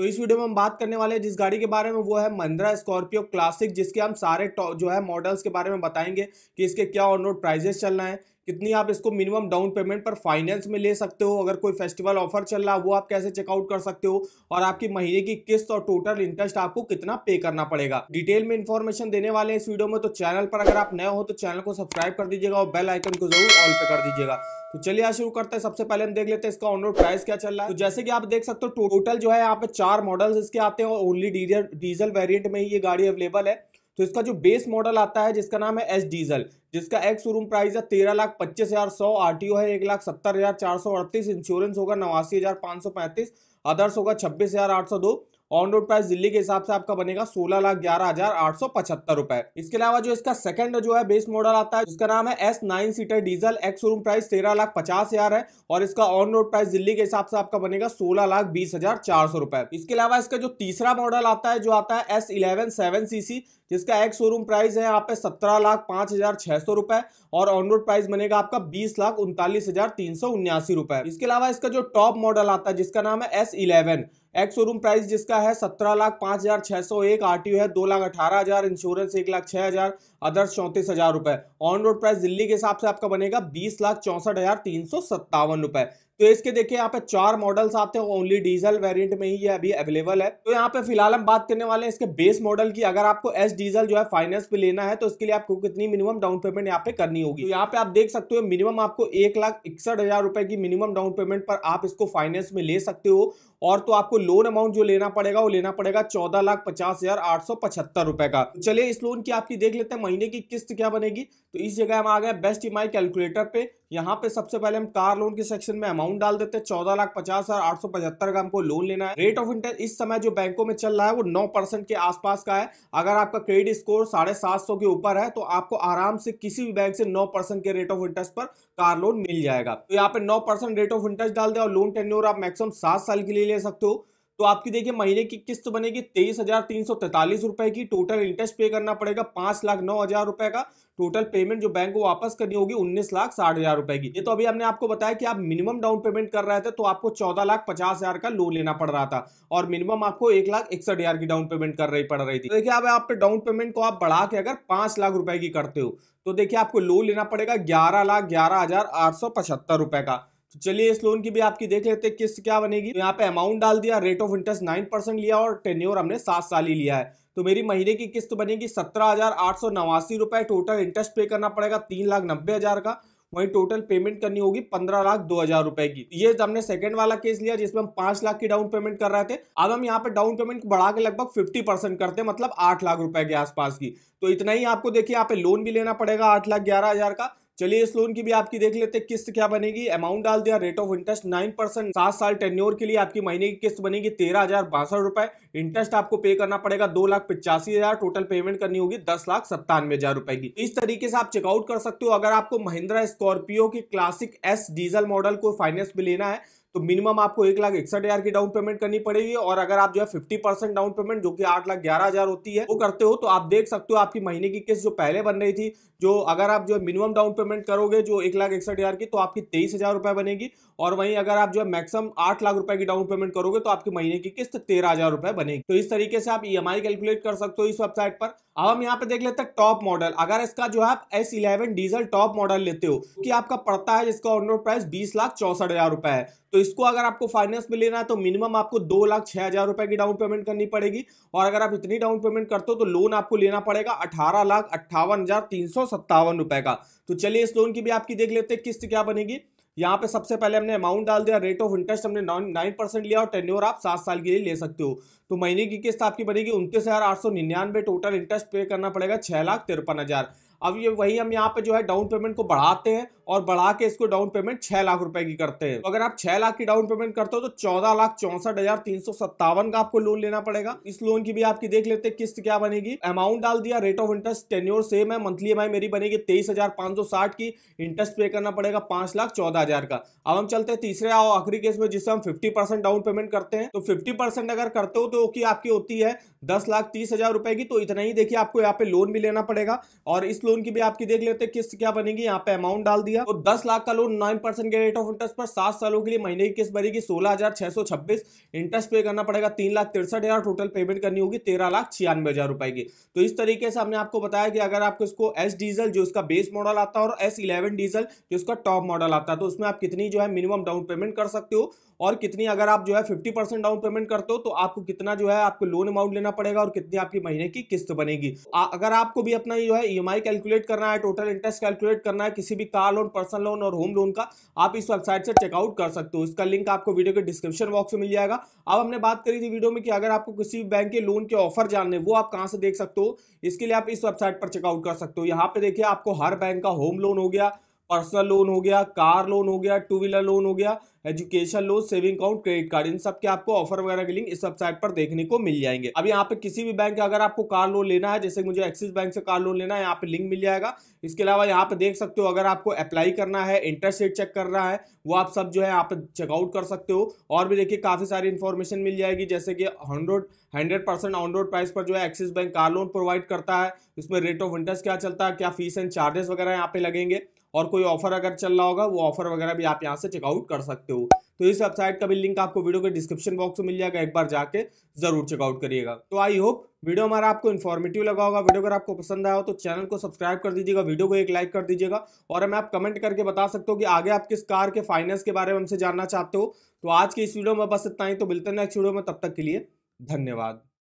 तो इस वीडियो में हम बात करने वाले हैं जिस गाड़ी के बारे में वो है महिंद्रा स्कॉर्पियो क्लासिक जिसके हम सारे जो है मॉडल्स के बारे में बताएंगे कि इसके क्या ऑन रोड प्राइजेस चल रहे हैं कितनी आप इसको मिनिमम डाउन पेमेंट पर फाइनेंस में ले सकते हो अगर कोई फेस्टिवल ऑफर चल रहा है वो आप कैसे चेकआउट कर सकते हो और आपकी महीने की किस्त और टोटल इंटरेस्ट आपको कितना पे करना पड़ेगा डिटेल में इन्फॉर्मेशन देने वाले इस वीडियो में तो चैनल पर अगर आप नए हो तो चैनल को सब्सक्राइब कर दीजिएगा और बेल आइकन को जरूर ऑल पे कर दीजिएगा तो चलिए आज शुरू करते हैं सबसे पहले हम देख लेते हैं इसका ऑनरोड प्राइस क्या चल रहा है तो जैसे कि आप देख सकते हो टोटल जो है यहाँ पे चार मॉडल्स इसके आते हैं और ओनली डीजल डीजल वेरिएंट में ही ये गाड़ी अवेलेबल है तो इसका जो बेस मॉडल आता है जिसका नाम है एस डीजल जिसका एक्स शोरूम प्राइस है तेरह लाख पच्चीस हज़ार सौ आर टी ओ है एक लाख सत्तर हज़ार चार सौ अड़तीस इंश्योरेंस होगा नवासी हज़ार पांच सौ पैंतीस अदर्स होगा छब्बीस हज़ार आठ सौ दो ऑन रोड प्राइस दिल्ली के हिसाब से आपका बनेगा सोलह लाख ग्यारह हजार आठ सौ पचहत्तर रुपए इसके अलावा जो इसका सेकंड जो है बेस मॉडल आता है जिसका नाम है S nine seater diesel ex showroom price तेरह लाख पचास हजार है और इसका ऑन रोड प्राइस दिल्ली के हिसाब से आपका बनेगा सोलह लाख बीस हजार चार सौ रुपए इसके अलावा इसका जो तीसरा मॉडल आता है जो आता है एस इलेवन सेवन सीसी जिसका एक्स शोरूम प्राइस है यहाँ पे सत्रह लाख पांच हज़ार छह सौ रुपए और ऑन रोड प्राइस बनेगा आपका बीस लाख उनतालीस हज़ार तीन सौ उन्यासी रुपए इसके अलावा इसका जो टॉप मॉडल आता है जिसका नाम है S eleven ex showroom price जिसका है सत्रह लाख पांच हज़ार छह सौ एक आर है दो लाख अठारह हज़ार इंश्योरेंस एक लाख छह हज़ार अदर्स चौंतीस हज़ार रुपए ऑन रोड प्राइस दिल्ली के हिसाब से आपका बनेगा बीस लाख चौसठ हज़ार तीन सौ सत्तावन रुपए तो इसके देखिए यहाँ पे चार मॉडल्स आते हैं ओनली डीजल वेरिएंट में ही ये अभी अवेलेबल है तो यहाँ पे फिलहाल हम बात करने वाले हैं इसके बेस मॉडल की अगर आपको एस डीजल जो है फाइनेंस पे लेना है तो इसके लिए आपको कितनी मिनिमम डाउन पेमेंट यहाँ पे करनी होगी तो यहाँ पे आप देख सकते हो मिनिमम आपको एक लाख इकसठ हजार रुपए की मिनिमम डाउन पेमेंट पर आप इसको फाइनेंस में ले सकते हो और तो आपको लोन अमाउंट जो लेना पड़ेगा वो लेना पड़ेगा चौदह लाख पचास हजार आठ सौ पचहत्तर रुपए का चलिए इस लोन की आपकी देख लेते हैं महीने की किस्त क्या बनेगी तो इस जगह हम आ गए बेस्ट ई कैलकुलेटर पे यहाँ पे सबसे पहले हम कार लोन के सेक्शन में अमाउंट डाल देते हैं चौदह लाख पचास हजार आठ सौ पचहत्तर का हमको लोन लेना है रेट ऑफ इंटरेस्ट इस समय जो बैंकों में चल रहा है वो नौ परसेंट के आसपास का है अगर आपका क्रेडिट स्कोर साढ़े सात सौ के ऊपर है तो आपको आराम से किसी भी बैंक से नौ परसेंट के रेट ऑफ इंटरेस्ट पर कार लोन मिल जाएगा तो यहाँ पे नौ परसेंट रेट ऑफ इंटरेस्ट डाल दे और लोन टेन्योर आप मैक्सिमम सात साल के लिए ले सकते हो तो आपकी देखिए महीने की किस्त बनेगी तेईस हजार तीन सौ तैतालीस रुपए की टोटल इंटरेस्ट पे करना पड़ेगा पांच लाख नौ हजार रुपए का टोटल पेमेंट जो बैंक को वापस करनी होगी उन्नीस लाख साठ हजार रुपए की ये तो अभी हमने आपको बताया कि आप मिनिमम डाउन पेमेंट कर रहे थे तो आपको चौदह लाख पचास हजार का लोन लेना पड़ रहा था और मिनिमम आपको एक लाख इकसठ हजार की डाउन पेमेंट कर रही पड़ रही थी तो देखिए अब आप डाउन पेमेंट को आप बढ़ा के अगर पांच लाख रुपए की करते हो तो देखिए आपको लोन लेना पड़ेगा ग्यारह लाख ग्यारह हजार आठ सौ पचहत्तर रुपए का तो चलिए इस लोन की भी आपकी देख लेते हैं किस्त क्या बनेगी तो यहाँ पे अमाउंट डाल दिया rate of interest nine percent लिया और टेन्योर हमने सात साल ही लिया है तो मेरी महीने की किस्त बनेगी सत्रह हजार आठ सौ नवासी रुपए टोटल इंटरेस्ट पे करना पड़ेगा तीन लाख नब्बे हजार का वहीं टोटल पेमेंट करनी होगी पंद्रह लाख दो हजार रुपए की ये हमने सेकंड वाला केस लिया जिसमें हम पांच लाख की डाउन पेमेंट कर रहे थे अब हम यहाँ पे डाउन पेमेंट बढ़ा के लगभग फिफ्टी परसेंट करते हैं मतलब आठ लाख रुपए के आसपास की तो इतना ही आपको देखिए यहाँ पे लोन भी लेना पड़ेगा आठ लाख ग्यारह हजार का चलिए इस लोन की भी आपकी देख लेते हैं किस्त क्या बनेगी अमाउंट डाल दिया rate of interest nine percent सात साल टेन्योर के लिए आपकी महीने की किस्त बनेगी तेरह हजार बासठ रुपए इंटरेस्ट आपको पे करना पड़ेगा दो लाख पिचासी हजार टोटल पेमेंट करनी होगी दस लाख सत्तानवे हजार रुपए की इस तरीके से आप चेकआउट कर सकते हो अगर आपको महिंद्रा स्कॉर्पियो की क्लासिक एस डीजल मॉडल को फाइनेंस में लेना है तो मिनिमम आपको एक लाख इकसठ हजार की डाउन पेमेंट करनी पड़ेगी और अगर आप जो है फिफ्टी परसेंट डाउन पेमेंट जो कि आठ लाख ग्यारह हजार होती है वो करते हो तो आप देख सकते हो आपकी महीने की किस्त जो पहले बन रही थी जो अगर आप जो है मिनिमम डाउन पेमेंट करोगे जो एक लाख इकसठ हजार की तो आपकी तेईस हजार रुपए बनेगी और वहीं अगर आप जो है मैक्सिमम आठ लाख रुपए की डाउन पेमेंट करोगे तो आपकी महीने की किस्त तेरह हजार रुपए बनेगी तो इस तरीके से आप ई e कैलकुलेट कर सकते हो इस वेबसाइट पर अब हम यहाँ पे देख लेते हैं टॉप मॉडल अगर इसका जो है आप S eleven diesel top model लेते हो कि आपका पड़ता है जिसका ऑनरोड प्राइस बीस लाख चौसठ हजार रुपए है तो तो इसको अगर आपको फाइनेंस में लेना है तो मिनिमम आपको दो लाख छह हज़ार रुपए की डाउन पेमेंट करनी पड़ेगी और अगर आप इतनी डाउन पेमेंट करते हो तो लोन आपको लेना पड़ेगा अठारह लाख अट्ठावन हज़ार तीन सौ सत्तावन रुपए का तो चलिए इस लोन की भी आपकी देख लेते हैं किस्त क्या बनेगी यहाँ पे सबसे पहले हमने अमाउंट डाल दिया रेट ऑफ इंटरेस्ट हमने नाइन परसेंट लिया और टेन्योर आप सात साल के लिए ले सकते हो तो महीने की किस्त आपकी बनेगी उनतीस हज़ार आठ सौ निन्यानवे टोटल इंटरेस्ट पे करना पड़ेगा छह लाख तिरपन हज़ार अब ये वही हम यहाँ पे जो है डाउन पेमेंट को बढ़ाते हैं और बढ़ा के इसको डाउन पेमेंट छह लाख रुपए की करते हैं तो अगर आप छह लाख की डाउन पेमेंट करते हो तो चौदह लाख चौसठ हजार तीन सौ सत्तावन का आपको लोन लेना पड़ेगा इस लोन की भी आपकी देख लेते हैं किस्त क्या बनेगी अमाउंट डाल दिया rate of interest tenure same है मंथली एम मेरी बनेगी तेईस हजार पांच सौ साठ की इंटरेस्ट पे करना पड़ेगा पांच लाख चौदह हजार का अब हम चलते हैं तीसरे और आखिरी केस में जिससे हम फिफ्टी परसेंट डाउन पेमेंट करते हैं तो फिफ्टी परसेंट अगर करते हो तो की आपकी होती है दस लाख तीस हजार रुपए की तो इतना ही देखिए आपको यहाँ पे लोन भी लेना पड़ेगा और इस लोन की भी आपकी देख लेते हैं किस्त क्या बनेगी यहाँ पे अमाउंट डाल दिया दिया और तो दस लाख का लोन नाइन परसेंट के रेट ऑफ इंटरेस्ट पर सात सालों के लिए महीने की किस्त भरेगी सोलह हजार छह सौ छब्बीस इंटरेस्ट पे करना पड़ेगा तीन लाख तिरसठ हजार टोटल पेमेंट करनी होगी तेरह लाख छियानवे हजार रुपए की तो इस तरीके से हमने आपको बताया कि अगर आपको इसको एस डीजल जो इसका बेस मॉडल आता है और एस इलेवन डीजल जो इसका टॉप मॉडल आता है तो उसमें आप कितनी जो है मिनिमम डाउन पेमेंट कर सकते हो और कितनी अगर आप जो है फिफ्टी परसेंट डाउन पेमेंट करते हो तो आपको कितना जो है आपको लोन अमाउंट लेना पड़ेगा और कितनी आपकी महीने की किस्त बनेगी आ, अगर आपको भी अपना जो है ई e कैलकुलेट करना है टोटल इंटरेस्ट कैलकुलेट करना है किसी भी कार लोन पर्सनल लोन और होम लोन का आप इस वेबसाइट से चेकआउट कर सकते हो इसका लिंक आपको वीडियो के डिस्क्रिप्शन बॉक्स में मिल जाएगा अब हमने बात करी थी वीडियो में कि अगर आपको किसी बैंक के लोन के ऑफर जानने वो आप कहाँ से देख सकते हो इसके लिए आप इस वेबसाइट पर चेकआउट कर सकते हो यहाँ पे देखिए आपको हर बैंक का होम लोन हो गया पर्सनल लोन हो गया कार लोन हो गया टू व्हीलर लोन हो गया education loan saving account credit card इन सब के आपको ऑफर वगैरह के लिंक इस वेबसाइट पर देखने को मिल जाएंगे अब यहाँ पे किसी भी बैंक अगर आपको कार लोन लेना है जैसे मुझे एक्सिस बैंक से कार लोन लेना है यहाँ पे लिंक मिल जाएगा इसके अलावा यहाँ पे देख सकते हो अगर आपको अप्लाई करना है इंटरेस्ट रेट चेक करना है वो आप सब जो है यहाँ पे चेकआउट कर सकते हो और भी देखिए काफी सारी इन्फॉर्मेशन मिल जाएगी जैसे कि hundred hundred percent on road price पर जो है Axis bank car loan provide करता है इसमें रेट ऑफ इंटरेस्ट क्या चलता है क्या फीस एंड चार्जेस वगैरह यहाँ पे लगेंगे और कोई ऑफर अगर चल रहा होगा वो ऑफर वगैरह भी आप यहाँ से चेकआउट कर सकते हो तो इस वेबसाइट का भी लिंक आपको वीडियो के डिस्क्रिप्शन बॉक्स में मिल जाएगा एक बार जाके जरूर चेकआउट करिएगा तो आई होप वीडियो हमारा आपको इन्फॉर्मेटिव लगा होगा वीडियो अगर आपको पसंद आया हो तो चैनल को सब्सक्राइब कर दीजिएगा वीडियो को एक लाइक कर दीजिएगा और हमें आप कमेंट करके बता सकते हो कि आगे आप किस कार के फाइनेंस के बारे में हमसे जानना चाहते हो तो आज के इस वीडियो में बस इतना ही तो मिलते हैं नेक्स्ट वीडियो में तब तक के लिए धन्यवाद